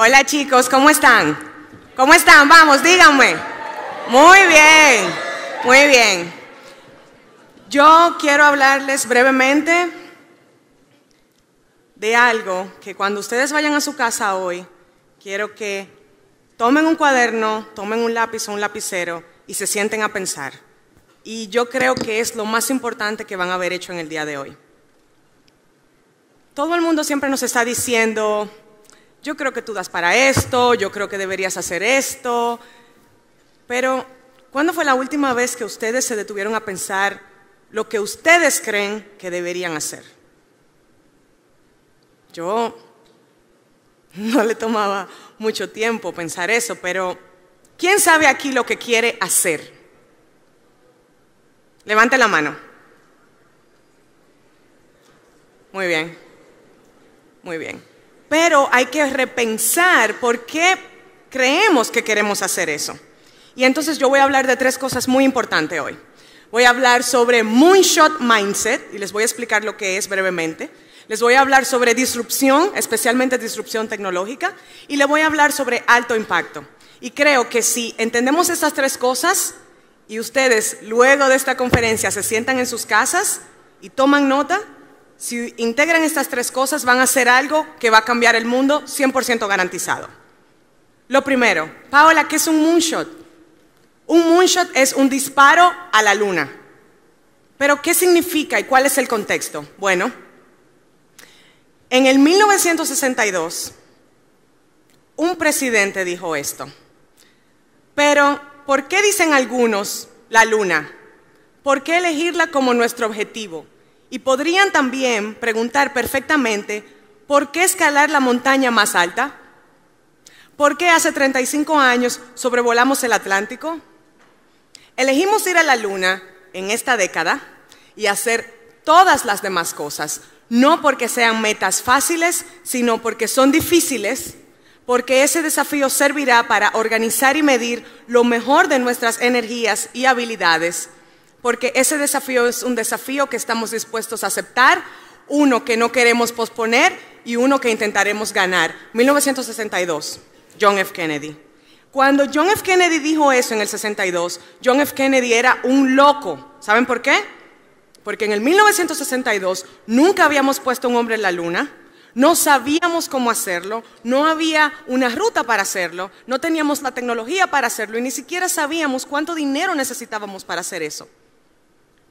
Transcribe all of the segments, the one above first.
Hola chicos, ¿cómo están? ¿Cómo están? Vamos, díganme. Muy bien, muy bien. Yo quiero hablarles brevemente de algo que cuando ustedes vayan a su casa hoy, quiero que tomen un cuaderno, tomen un lápiz o un lapicero y se sienten a pensar. Y yo creo que es lo más importante que van a haber hecho en el día de hoy. Todo el mundo siempre nos está diciendo, yo creo que tú das para esto, yo creo que deberías hacer esto, pero ¿cuándo fue la última vez que ustedes se detuvieron a pensar lo que ustedes creen que deberían hacer? Yo no le tomaba mucho tiempo pensar eso, pero ¿quién sabe aquí lo que quiere hacer? Levante la mano. Muy bien, muy bien. Pero hay que repensar por qué creemos que queremos hacer eso. Y entonces yo voy a hablar de tres cosas muy importantes hoy. Voy a hablar sobre Moonshot Mindset y les voy a explicar lo que es brevemente. Les voy a hablar sobre disrupción, especialmente disrupción tecnológica, y les voy a hablar sobre alto impacto. Y creo que si entendemos estas tres cosas y ustedes luego de esta conferencia se sientan en sus casas y toman nota, si integran estas tres cosas, van a hacer algo que va a cambiar el mundo 100% garantizado. Lo primero, Paola, ¿qué es un moonshot? Un moonshot es un disparo a la luna. Pero, ¿qué significa y cuál es el contexto? Bueno, en el 1962, un presidente dijo esto. Pero, ¿por qué dicen algunos la luna? ¿Por qué elegirla como nuestro objetivo? Y podrían también preguntar perfectamente, ¿por qué escalar la montaña más alta? ¿Por qué hace 35 años sobrevolamos el Atlántico? Elegimos ir a la Luna en esta década y hacer todas las demás cosas, no porque sean metas fáciles, sino porque son difíciles, porque ese desafío servirá para organizar y medir lo mejor de nuestras energías y habilidades porque ese desafío es un desafío que estamos dispuestos a aceptar, uno que no queremos posponer y uno que intentaremos ganar. 1962, John F. Kennedy. Cuando John F. Kennedy dijo eso en el 62, John F. Kennedy era un loco. ¿Saben por qué? Porque en el 1962 nunca habíamos puesto un hombre en la luna, no sabíamos cómo hacerlo, no había una ruta para hacerlo, no teníamos la tecnología para hacerlo y ni siquiera sabíamos cuánto dinero necesitábamos para hacer eso.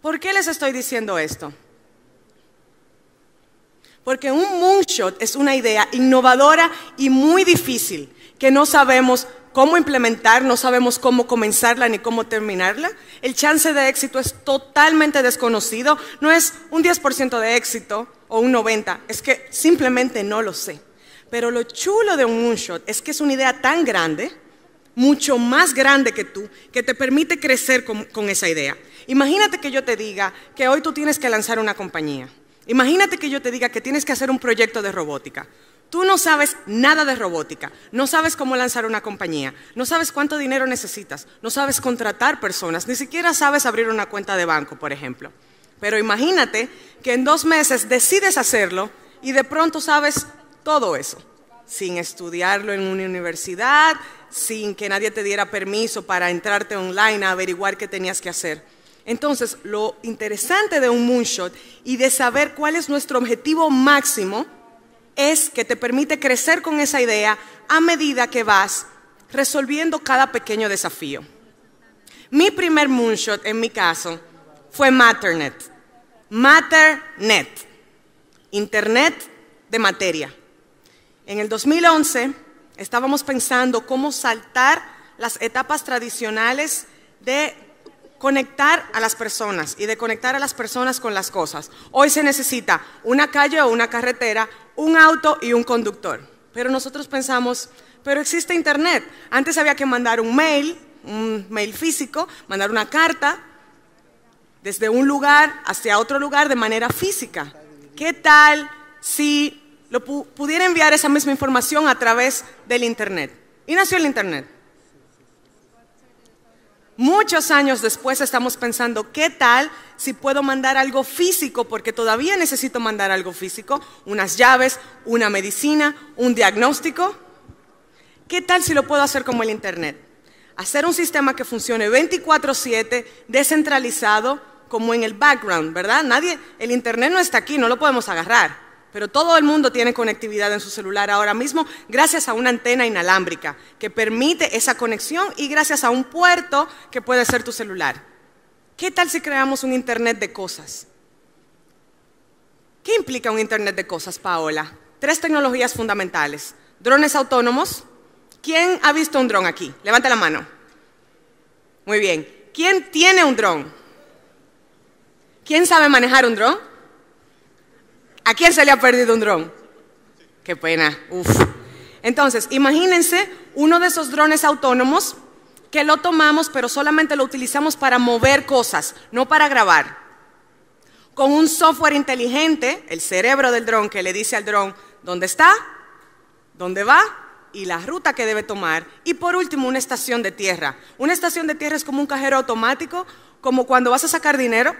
¿Por qué les estoy diciendo esto? Porque un moonshot es una idea innovadora y muy difícil que no sabemos cómo implementar, no sabemos cómo comenzarla ni cómo terminarla. El chance de éxito es totalmente desconocido, no es un 10% de éxito o un 90%, es que simplemente no lo sé. Pero lo chulo de un moonshot es que es una idea tan grande mucho más grande que tú, que te permite crecer con, esa idea. Imagínate que yo te diga que hoy tú tienes que lanzar una compañía. Imagínate que yo te diga que tienes que hacer un proyecto de robótica. Tú no sabes nada de robótica, no sabes cómo lanzar una compañía, no sabes cuánto dinero necesitas, no sabes contratar personas, ni siquiera sabes abrir una cuenta de banco, por ejemplo. Pero imagínate que en dos meses decides hacerlo y de pronto sabes todo eso sin estudiarlo en una universidad, sin que nadie te diera permiso para entrarte online a averiguar qué tenías que hacer. Entonces, lo interesante de un moonshot y de saber cuál es nuestro objetivo máximo es que te permite crecer con esa idea a medida que vas resolviendo cada pequeño desafío. Mi primer moonshot, en mi caso, fue Matternet. Matternet. Internet de materia. En el 2011 estábamos pensando cómo saltar las etapas tradicionales de conectar a las personas y de conectar a las personas con las cosas. Hoy se necesita una calle o una carretera, un auto y un conductor. Pero nosotros pensamos, pero existe Internet. Antes había que mandar un mail, un mail físico, mandar una carta desde un lugar hacia otro lugar de manera física. ¿Qué tal si lo pudiera enviar esa misma información a través del Internet. Y nació el Internet. Muchos años después estamos pensando, ¿qué tal si puedo mandar algo físico? Porque todavía necesito mandar algo físico, unas llaves, una medicina, un diagnóstico. ¿Qué tal si lo puedo hacer como el Internet? Hacer un sistema que funcione 24/7, descentralizado, como en el background, ¿verdad? Nadie, el Internet no está aquí, no lo podemos agarrar pero todo el mundo tiene conectividad en su celular ahora mismo gracias a una antena inalámbrica que permite esa conexión y gracias a un puerto que puede ser tu celular. ¿Qué tal si creamos un Internet de cosas? ¿Qué implica un Internet de cosas, Paola? Tres tecnologías fundamentales. Drones autónomos. ¿Quién ha visto un dron aquí? Levanta la mano. Muy bien. ¿Quién tiene un dron? ¿Quién sabe manejar un dron? ¿A quién se le ha perdido un dron? Qué pena, uf. Entonces, imagínense uno de esos drones autónomos que lo tomamos, pero solamente lo utilizamos para mover cosas, no para grabar. Con un software inteligente, el cerebro del dron que le dice al dron dónde está, dónde va y la ruta que debe tomar. Y por último, una estación de tierra. Una estación de tierra es como un cajero automático, como cuando vas a sacar dinero,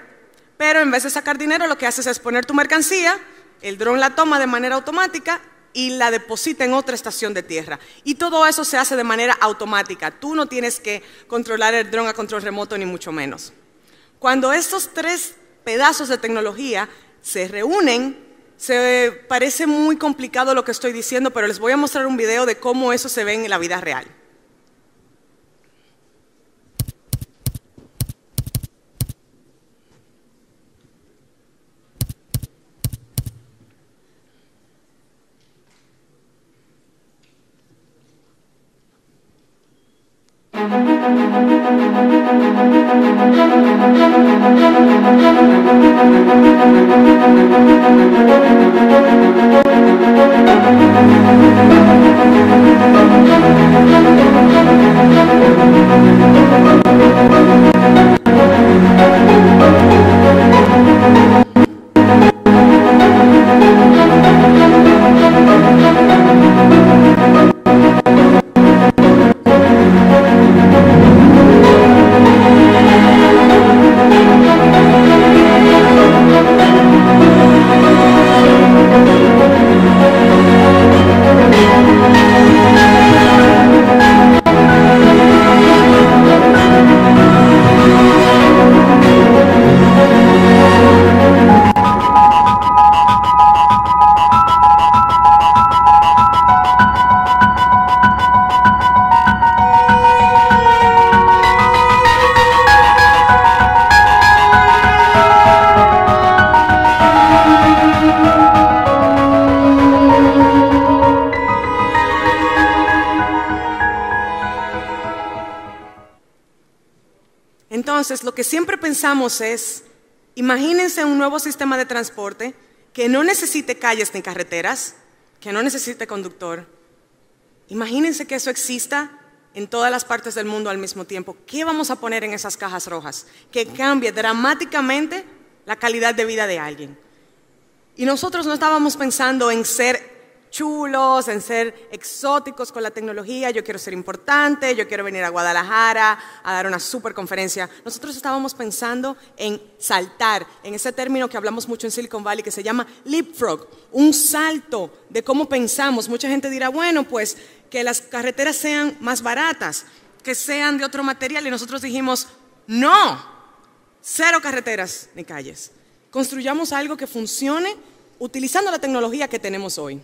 pero en vez de sacar dinero, lo que haces es poner tu mercancía, el dron la toma de manera automática y la deposita en otra estación de tierra. Y todo eso se hace de manera automática. Tú no tienes que controlar el dron a control remoto, ni mucho menos. Cuando estos tres pedazos de tecnología se reúnen, se parece muy complicado lo que estoy diciendo, pero les voy a mostrar un video de cómo eso se ve en la vida real. Entonces, lo que siempre pensamos es, imagínense un nuevo sistema de transporte que no necesite calles ni carreteras, que no necesite conductor. Imagínense que eso exista en todas las partes del mundo al mismo tiempo. ¿Qué vamos a poner en esas cajas rojas? Que cambie dramáticamente la calidad de vida de alguien. Y nosotros no estábamos pensando en ser chulos, en ser exóticos con la tecnología, yo quiero ser importante, yo quiero venir a Guadalajara a dar una super conferencia. Nosotros estábamos pensando en saltar, en ese término que hablamos mucho en Silicon Valley que se llama leapfrog, un salto de cómo pensamos. Mucha gente dirá, bueno, pues que las carreteras sean más baratas, que sean de otro material y nosotros dijimos, no, cero carreteras ni calles. Construyamos algo que funcione utilizando la tecnología que tenemos hoy.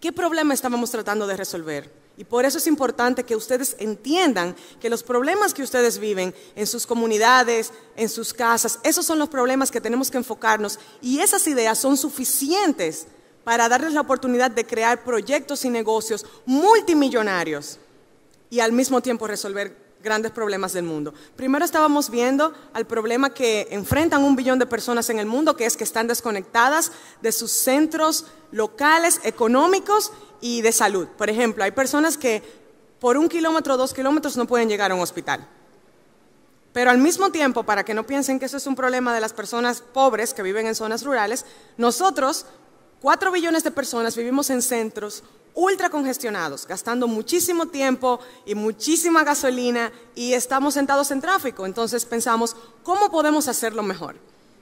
¿Qué problema estábamos tratando de resolver? Y por eso es importante que ustedes entiendan que los problemas que ustedes viven en sus comunidades, en sus casas, esos son los problemas que tenemos que enfocarnos y esas ideas son suficientes para darles la oportunidad de crear proyectos y negocios multimillonarios y al mismo tiempo resolver grandes problemas del mundo. Primero estábamos viendo al problema que enfrentan un billón de personas en el mundo, que es que están desconectadas de sus centros locales, económicos y de salud. Por ejemplo, hay personas que por un kilómetro, o dos kilómetros no pueden llegar a un hospital. Pero al mismo tiempo, para que no piensen que eso es un problema de las personas pobres que viven en zonas rurales, nosotros, cuatro billones de personas, vivimos en centros ultra congestionados, gastando muchísimo tiempo y muchísima gasolina y estamos sentados en tráfico. Entonces pensamos, ¿cómo podemos hacerlo mejor?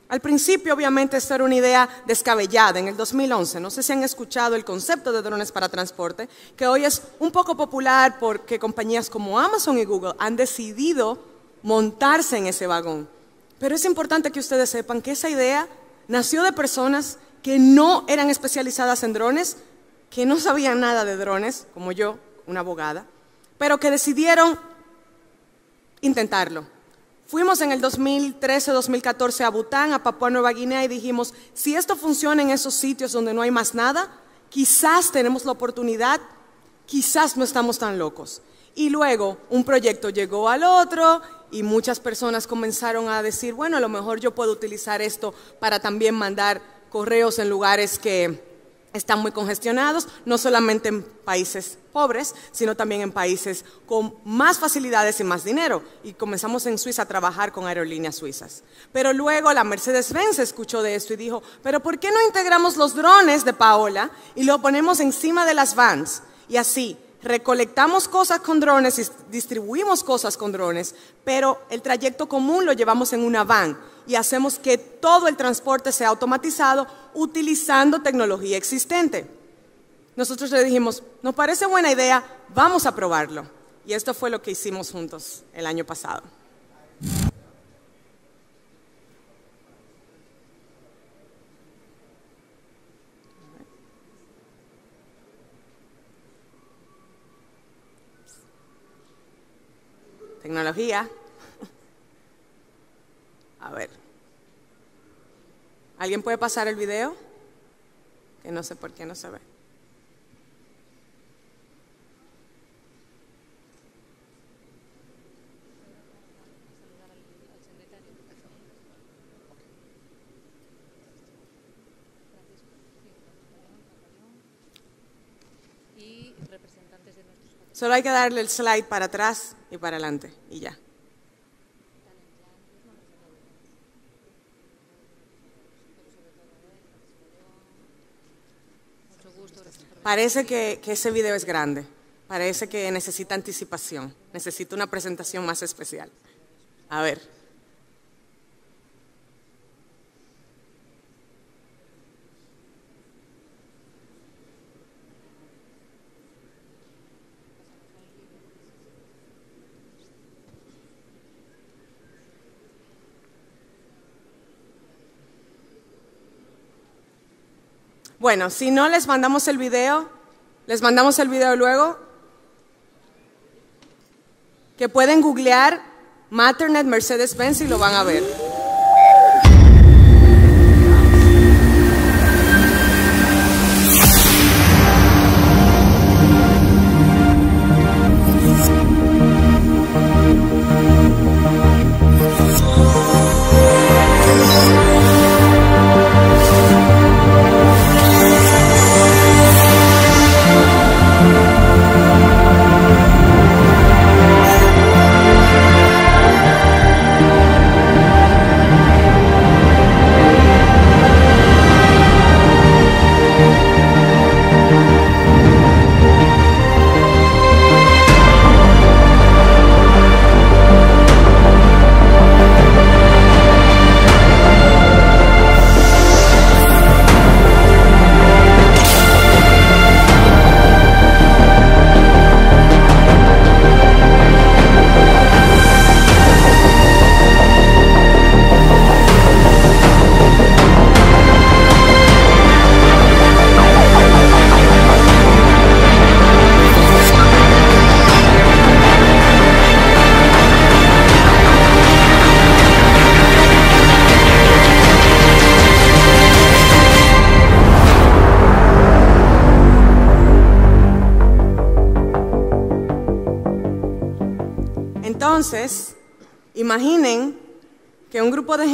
Al principio, obviamente, esto era una idea descabellada en el 2011. No sé si han escuchado el concepto de drones para transporte, que hoy es un poco popular porque compañías como Amazon y Google han decidido montarse en ese vagón. Pero es importante que ustedes sepan que esa idea nació de personas que no eran especializadas en drones, que no sabían nada de drones, como yo, una abogada, pero que decidieron intentarlo. Fuimos en el 2013-2014 a Bután, a Papua Nueva Guinea y dijimos, si esto funciona en esos sitios donde no hay más nada, quizás tenemos la oportunidad, quizás no estamos tan locos. Y luego un proyecto llegó al otro y muchas personas comenzaron a decir, bueno, a lo mejor yo puedo utilizar esto para también mandar correos en lugares que están muy congestionados, no solamente en países pobres, sino también en países con más facilidades y más dinero. Y comenzamos en Suiza a trabajar con aerolíneas suizas. Pero luego la Mercedes-Benz escuchó de esto y dijo, pero ¿por qué no integramos los drones de Paola y lo ponemos encima de las vans? Y así, recolectamos cosas con drones y distribuimos cosas con drones, pero el trayecto común lo llevamos en una van y hacemos que todo el transporte sea automatizado utilizando tecnología existente. Nosotros le dijimos, nos parece buena idea, vamos a probarlo. Y esto fue lo que hicimos juntos el año pasado. Tecnología. A ver. ¿Alguien puede pasar el video? Que no sé por qué no se ve. Solo hay que darle el slide para atrás y para adelante y ya. Parece que, ese video es grande, parece que necesita anticipación, necesita una presentación más especial. A ver. Bueno, si no les mandamos el video, les mandamos el video luego, que pueden googlear Maternet Mercedes-Benz y lo van a ver.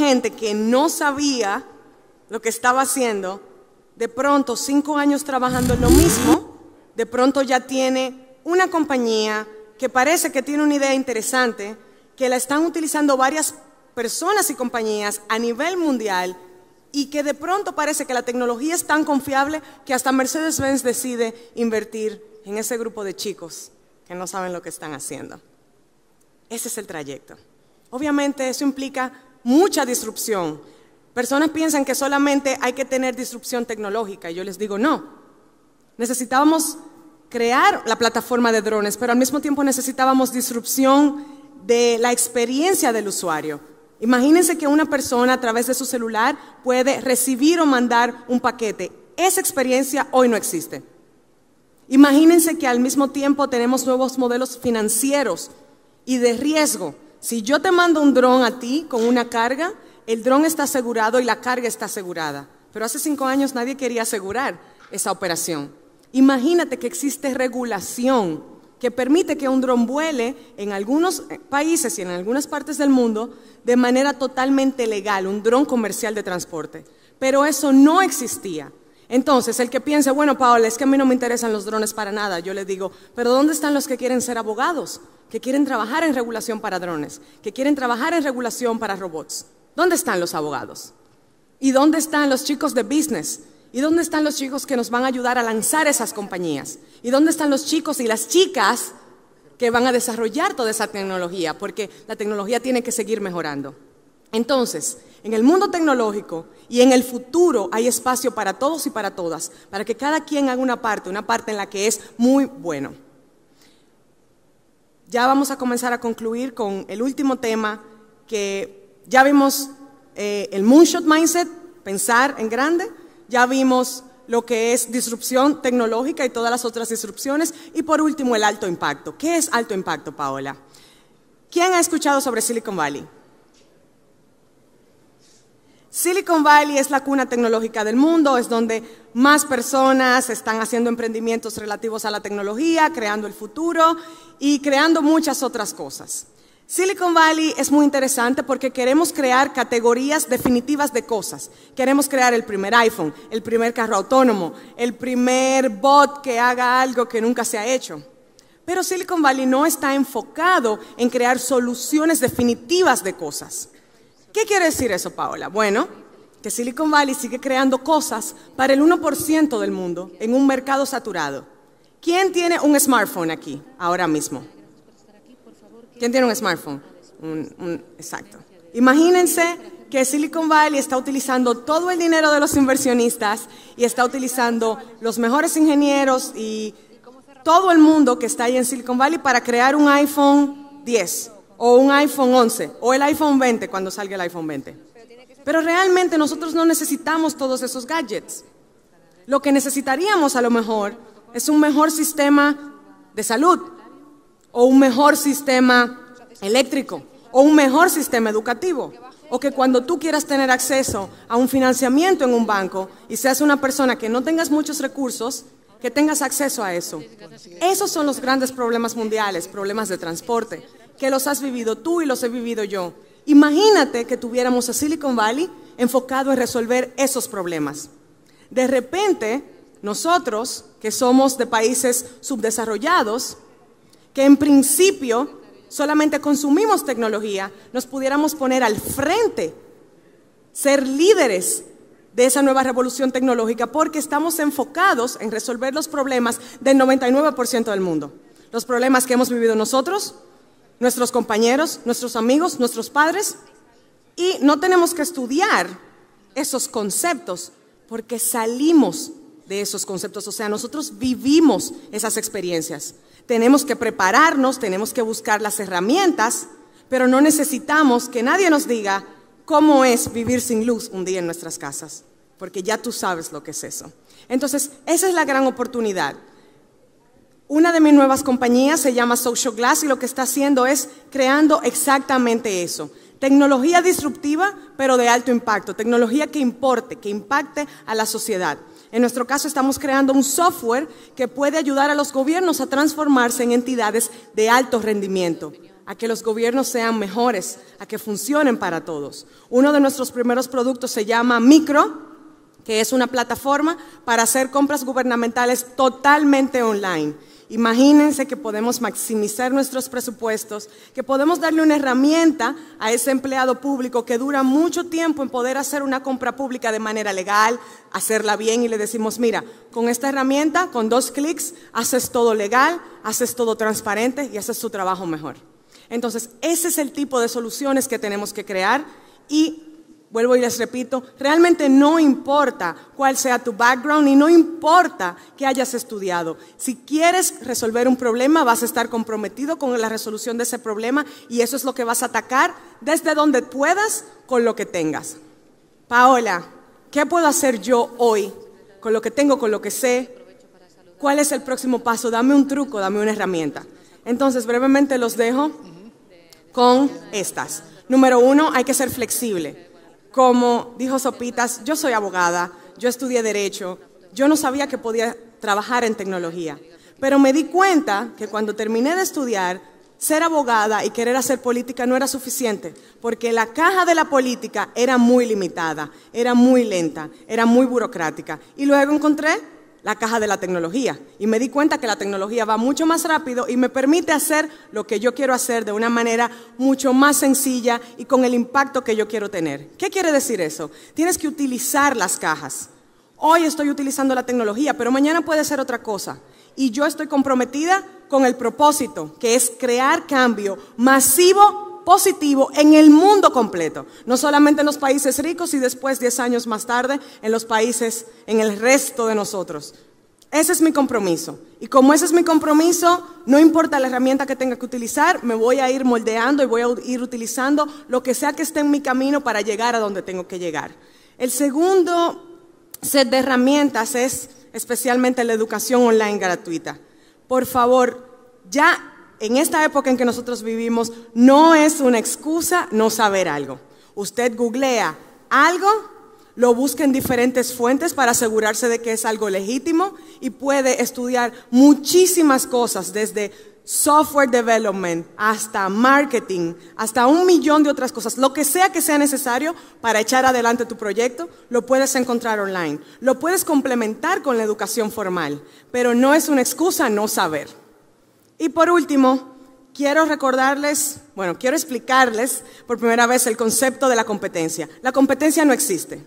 gente que no sabía lo que estaba haciendo, de pronto cinco años trabajando en lo mismo, de pronto ya tiene una compañía que parece que tiene una idea interesante, que la están utilizando varias personas y compañías a nivel mundial y que de pronto parece que la tecnología es tan confiable que hasta Mercedes-Benz decide invertir en ese grupo de chicos que no saben lo que están haciendo. Ese es el trayecto. Obviamente eso implica mucha disrupción. Personas piensan que solamente hay que tener disrupción tecnológica y yo les digo, no. Necesitábamos crear la plataforma de drones, pero al mismo tiempo necesitábamos disrupción de la experiencia del usuario. Imagínense que una persona a través de su celular puede recibir o mandar un paquete. Esa experiencia hoy no existe. Imagínense que al mismo tiempo tenemos nuevos modelos financieros y de riesgo si yo te mando un dron a ti con una carga, el dron está asegurado y la carga está asegurada. Pero hace cinco años nadie quería asegurar esa operación. Imagínate que existe regulación que permite que un dron vuele en algunos países y en algunas partes del mundo de manera totalmente legal, un dron comercial de transporte. Pero eso no existía. Entonces, el que piense, bueno, Paola, es que a mí no me interesan los drones para nada, yo le digo, pero ¿dónde están los que quieren ser abogados? Que quieren trabajar en regulación para drones, que quieren trabajar en regulación para robots. ¿Dónde están los abogados? ¿Y dónde están los chicos de business? ¿Y dónde están los chicos que nos van a ayudar a lanzar esas compañías? ¿Y dónde están los chicos y las chicas que van a desarrollar toda esa tecnología? Porque la tecnología tiene que seguir mejorando. Entonces, en el mundo tecnológico y en el futuro hay espacio para todos y para todas, para que cada quien haga una parte, una parte en la que es muy bueno. Ya vamos a comenzar a concluir con el último tema que ya vimos eh, el moonshot mindset, pensar en grande, ya vimos lo que es disrupción tecnológica y todas las otras disrupciones, y por último el alto impacto. ¿Qué es alto impacto, Paola? ¿Quién ha escuchado sobre Silicon Valley? Silicon Valley es la cuna tecnológica del mundo, es donde más personas están haciendo emprendimientos relativos a la tecnología, creando el futuro y creando muchas otras cosas. Silicon Valley es muy interesante porque queremos crear categorías definitivas de cosas. Queremos crear el primer iPhone, el primer carro autónomo, el primer bot que haga algo que nunca se ha hecho. Pero Silicon Valley no está enfocado en crear soluciones definitivas de cosas. ¿Qué quiere decir eso, Paola? Bueno, que Silicon Valley sigue creando cosas para el 1% del mundo en un mercado saturado. ¿Quién tiene un smartphone aquí ahora mismo? ¿Quién tiene un smartphone? exacto. Imagínense que Silicon Valley está utilizando todo el dinero de los inversionistas y está utilizando los mejores ingenieros y todo el mundo que está ahí en Silicon Valley para crear un iPhone 10 o un iPhone 11 o el iPhone 20 cuando salga el iPhone 20. Pero realmente nosotros no necesitamos todos esos gadgets. Lo que necesitaríamos a lo mejor es un mejor sistema de salud o un mejor sistema eléctrico o un mejor sistema educativo o que cuando tú quieras tener acceso a un financiamiento en un banco y seas una persona que no tengas muchos recursos, que tengas acceso a eso. Esos son los grandes problemas mundiales, problemas de transporte, que los has vivido tú y los he vivido yo. Imagínate que tuviéramos a Silicon Valley enfocado en resolver esos problemas. De repente, nosotros, que somos de países subdesarrollados, que en principio solamente consumimos tecnología, nos pudiéramos poner al frente, ser líderes de esa nueva revolución tecnológica, porque estamos enfocados en resolver los problemas del 99% del mundo. Los problemas que hemos vivido nosotros, nuestros compañeros, nuestros amigos, nuestros padres, y no tenemos que estudiar esos conceptos porque salimos de esos conceptos, o sea, nosotros vivimos esas experiencias. Tenemos que prepararnos, tenemos que buscar las herramientas, pero no necesitamos que nadie nos diga cómo es vivir sin luz un día en nuestras casas, porque ya tú sabes lo que es eso. Entonces, esa es la gran oportunidad. Una de mis nuevas compañías se llama Social Glass y lo que está haciendo es creando exactamente eso. Tecnología disruptiva, pero de alto impacto. Tecnología que importe, que impacte a la sociedad. En nuestro caso estamos creando un software que puede ayudar a los gobiernos a transformarse en entidades de alto rendimiento, a que los gobiernos sean mejores, a que funcionen para todos. Uno de nuestros primeros productos se llama Micro, que es una plataforma para hacer compras gubernamentales totalmente online Imagínense que podemos maximizar nuestros presupuestos, que podemos darle una herramienta a ese empleado público que dura mucho tiempo en poder hacer una compra pública de manera legal, hacerla bien y le decimos, mira, con esta herramienta, con dos clics, haces todo legal, haces todo transparente y haces su trabajo mejor. Entonces, ese es el tipo de soluciones que tenemos que crear y Vuelvo y les repito, realmente no importa cuál sea tu background y no importa qué hayas estudiado. Si quieres resolver un problema, vas a estar comprometido con la resolución de ese problema y eso es lo que vas a atacar desde donde puedas con lo que tengas. Paola, ¿qué puedo hacer yo hoy con lo que tengo, con lo que sé? ¿Cuál es el próximo paso? Dame un truco, dame una herramienta. Entonces, brevemente los dejo con estas. Número uno, hay que ser flexible. Como dijo Sopitas, yo soy abogada, yo estudié derecho, yo no sabía que podía trabajar en tecnología, pero me di cuenta que cuando terminé de estudiar, ser abogada y querer hacer política no era suficiente, porque la caja de la política era muy limitada, era muy lenta, era muy burocrática. Y luego encontré la caja de la tecnología y me di cuenta que la tecnología va mucho más rápido y me permite hacer lo que yo quiero hacer de una manera mucho más sencilla y con el impacto que yo quiero tener. ¿Qué quiere decir eso? Tienes que utilizar las cajas. Hoy estoy utilizando la tecnología, pero mañana puede ser otra cosa. Y yo estoy comprometida con el propósito, que es crear cambio masivo positivo en el mundo completo, no solamente en los países ricos y después, 10 años más tarde, en los países, en el resto de nosotros. Ese es mi compromiso. Y como ese es mi compromiso, no importa la herramienta que tenga que utilizar, me voy a ir moldeando y voy a ir utilizando lo que sea que esté en mi camino para llegar a donde tengo que llegar. El segundo set de herramientas es especialmente la educación online gratuita. Por favor, ya en esta época en que nosotros vivimos, no es una excusa no saber algo. Usted googlea algo, lo busca en diferentes fuentes para asegurarse de que es algo legítimo y puede estudiar muchísimas cosas, desde software development hasta marketing, hasta un millón de otras cosas. Lo que sea que sea necesario para echar adelante tu proyecto, lo puedes encontrar online. Lo puedes complementar con la educación formal, pero no es una excusa no saber. Y por último, quiero recordarles, bueno, quiero explicarles por primera vez el concepto de la competencia. La competencia no existe.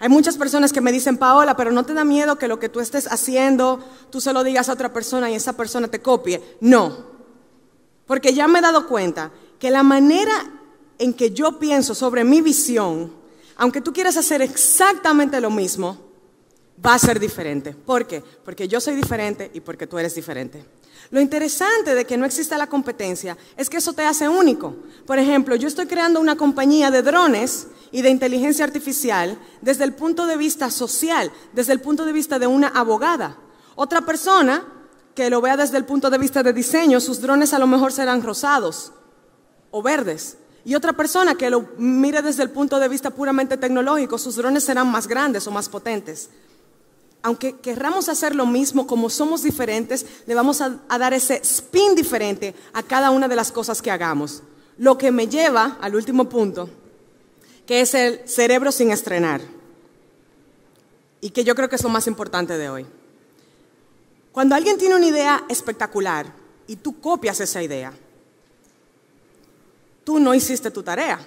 Hay muchas personas que me dicen, Paola, pero no te da miedo que lo que tú estés haciendo, tú se lo digas a otra persona y esa persona te copie. No, porque ya me he dado cuenta que la manera en que yo pienso sobre mi visión, aunque tú quieras hacer exactamente lo mismo, va a ser diferente. ¿Por qué? Porque yo soy diferente y porque tú eres diferente. Lo interesante de que no exista la competencia es que eso te hace único. Por ejemplo, yo estoy creando una compañía de drones y de inteligencia artificial desde el punto de vista social, desde el punto de vista de una abogada. Otra persona que lo vea desde el punto de vista de diseño, sus drones a lo mejor serán rosados o verdes. Y otra persona que lo mire desde el punto de vista puramente tecnológico, sus drones serán más grandes o más potentes aunque querramos hacer lo mismo, como somos diferentes, le vamos a, dar ese spin diferente a cada una de las cosas que hagamos. Lo que me lleva al último punto, que es el cerebro sin estrenar, y que yo creo que es lo más importante de hoy. Cuando alguien tiene una idea espectacular y tú copias esa idea, tú no hiciste tu tarea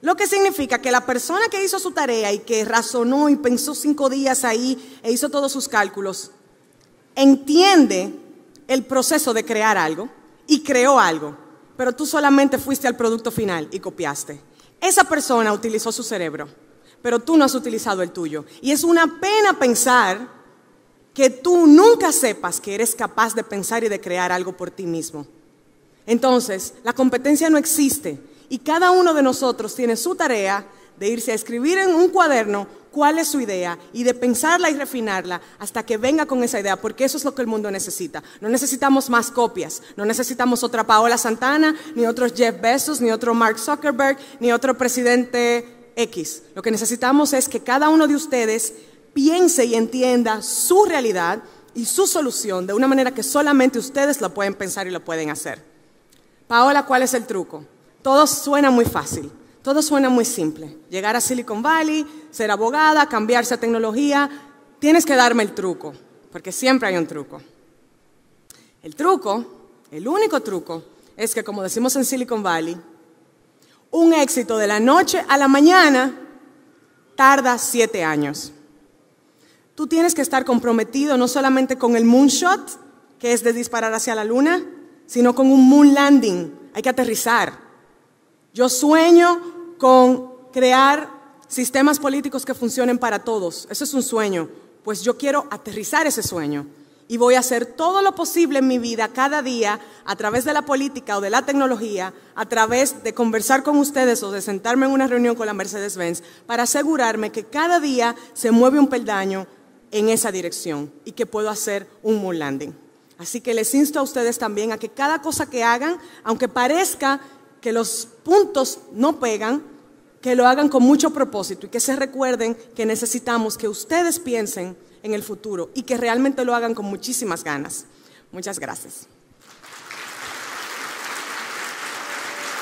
lo que significa que la persona que hizo su tarea y que razonó y pensó cinco días ahí e hizo todos sus cálculos, entiende el proceso de crear algo y creó algo, pero tú solamente fuiste al producto final y copiaste. Esa persona utilizó su cerebro, pero tú no has utilizado el tuyo. Y es una pena pensar que tú nunca sepas que eres capaz de pensar y de crear algo por ti mismo. Entonces, la competencia no existe. Y cada uno de nosotros tiene su tarea de irse a escribir en un cuaderno cuál es su idea y de pensarla y refinarla hasta que venga con esa idea, porque eso es lo que el mundo necesita. No necesitamos más copias, no necesitamos otra Paola Santana, ni otro Jeff Bezos, ni otro Mark Zuckerberg, ni otro presidente X. Lo que necesitamos es que cada uno de ustedes piense y entienda su realidad y su solución de una manera que solamente ustedes lo pueden pensar y lo pueden hacer. Paola, ¿cuál es el truco? Todo suena muy fácil, todo suena muy simple. Llegar a Silicon Valley, ser abogada, cambiarse a tecnología, tienes que darme el truco, porque siempre hay un truco. El truco, el único truco, es que como decimos en Silicon Valley, un éxito de la noche a la mañana tarda siete años. Tú tienes que estar comprometido no solamente con el moonshot, que es de disparar hacia la luna, sino con un moon landing. Hay que aterrizar. Yo sueño con crear sistemas políticos que funcionen para todos. Eso es un sueño. Pues yo quiero aterrizar ese sueño. Y voy a hacer todo lo posible en mi vida cada día a través de la política o de la tecnología, a través de conversar con ustedes o de sentarme en una reunión con la Mercedes-Benz, para asegurarme que cada día se mueve un peldaño en esa dirección y que puedo hacer un moon landing. Así que les insto a ustedes también a que cada cosa que hagan, aunque parezca que los puntos no pegan, que lo hagan con mucho propósito y que se recuerden que necesitamos que ustedes piensen en el futuro y que realmente lo hagan con muchísimas ganas. Muchas gracias.